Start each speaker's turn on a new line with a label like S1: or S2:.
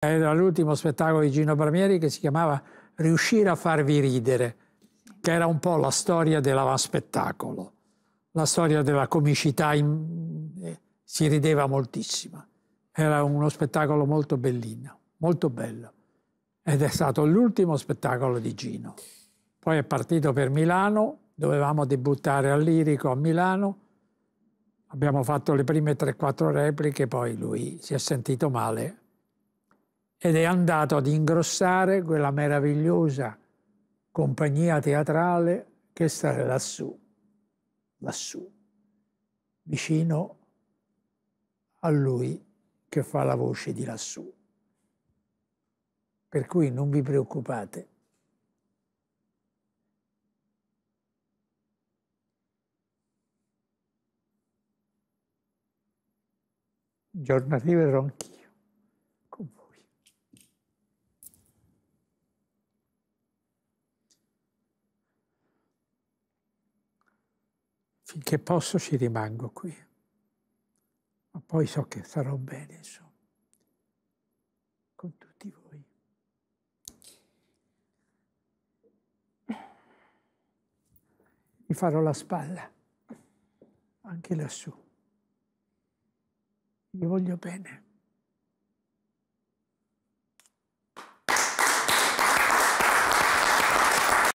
S1: Era l'ultimo spettacolo di Gino Bramieri che si chiamava Riuscire a farvi ridere, che era un po' la storia dell'avanspettacolo, la storia della comicità, in... Eh, si rideva moltissimo. Era uno spettacolo molto bellino, molto bello. Ed è stato l'ultimo spettacolo di Gino. Poi è partito per Milano, dovevamo debuttare al Lirico a Milano, abbiamo fatto le prime 3-4 repliche, poi lui si è sentito male ed è andato ad ingrossare quella meravigliosa compagnia teatrale che sta lassù, lassù, vicino a lui che fa la voce di lassù. Per cui non vi preoccupate.
S2: Giornati verrò anch'io con voi.
S3: finché posso ci rimango qui, ma poi so che sarò bene, insomma,
S4: con tutti voi. Mi farò la spalla, anche lassù. Vi voglio bene.